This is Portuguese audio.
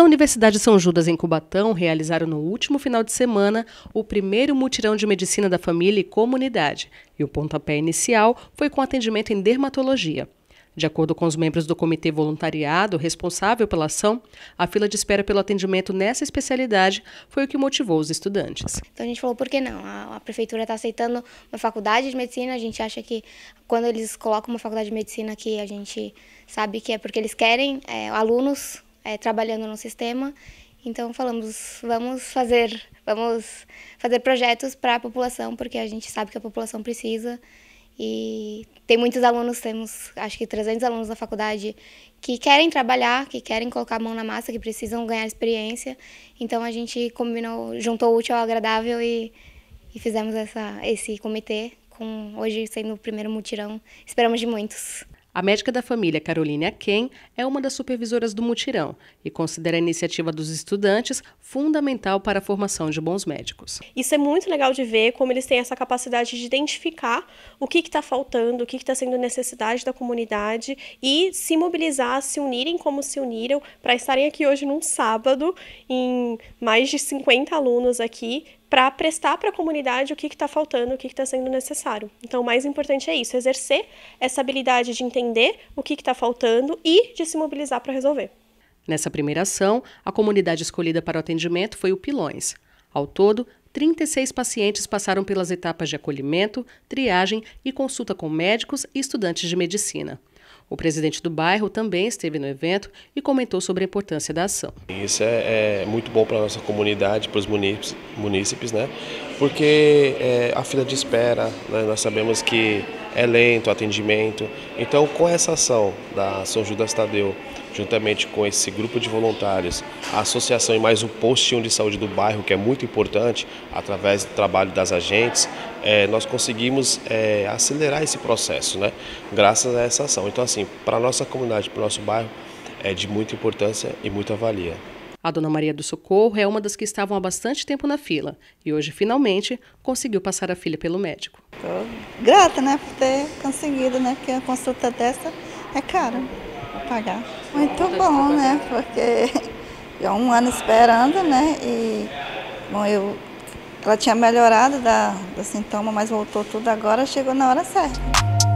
da Universidade São Judas em Cubatão realizaram no último final de semana o primeiro mutirão de medicina da família e comunidade, e o pontapé inicial foi com atendimento em dermatologia. De acordo com os membros do comitê voluntariado responsável pela ação, a fila de espera pelo atendimento nessa especialidade foi o que motivou os estudantes. Então a gente falou, por que não? A, a prefeitura está aceitando uma faculdade de medicina, a gente acha que quando eles colocam uma faculdade de medicina aqui, a gente sabe que é porque eles querem é, alunos é, trabalhando no sistema. Então falamos, vamos fazer, vamos fazer projetos para a população, porque a gente sabe que a população precisa. E tem muitos alunos, temos acho que 300 alunos na faculdade que querem trabalhar, que querem colocar a mão na massa, que precisam ganhar experiência. Então a gente combinou, juntou o útil ao agradável e, e fizemos essa, esse comitê, com hoje sendo o primeiro mutirão. Esperamos de muitos. A médica da família, Caroline Aken, é uma das supervisoras do mutirão e considera a iniciativa dos estudantes fundamental para a formação de bons médicos. Isso é muito legal de ver como eles têm essa capacidade de identificar o que está faltando, o que está sendo necessidade da comunidade e se mobilizar, se unirem como se uniram para estarem aqui hoje num sábado, em mais de 50 alunos aqui, para prestar para a comunidade o que está faltando, o que está sendo necessário. Então, o mais importante é isso: exercer essa habilidade de entender o que está faltando e de se mobilizar para resolver. Nessa primeira ação, a comunidade escolhida para o atendimento foi o Pilões. Ao todo, 36 pacientes passaram pelas etapas de acolhimento, triagem e consulta com médicos e estudantes de medicina. O presidente do bairro também esteve no evento e comentou sobre a importância da ação. Isso é, é muito bom para a nossa comunidade, para os munícipes, munícipes né? porque é, a fila de espera, né, nós sabemos que é lento o atendimento. Então, com essa ação da São Judas Tadeu, juntamente com esse grupo de voluntários, a associação e mais o postinho de saúde do bairro, que é muito importante, através do trabalho das agentes, é, nós conseguimos é, acelerar esse processo, né? graças a essa ação. Então, assim, para a nossa comunidade, para o nosso bairro, é de muita importância e muita valia. A Dona Maria do Socorro é uma das que estavam há bastante tempo na fila e hoje, finalmente, conseguiu passar a filha pelo médico. Tô grata, né, por ter conseguido, né, porque a consulta dessa é cara pagar. Muito tá bom, né, porque já é um ano esperando, né, e, bom, eu, ela tinha melhorado da, do sintoma, mas voltou tudo agora, chegou na hora certa.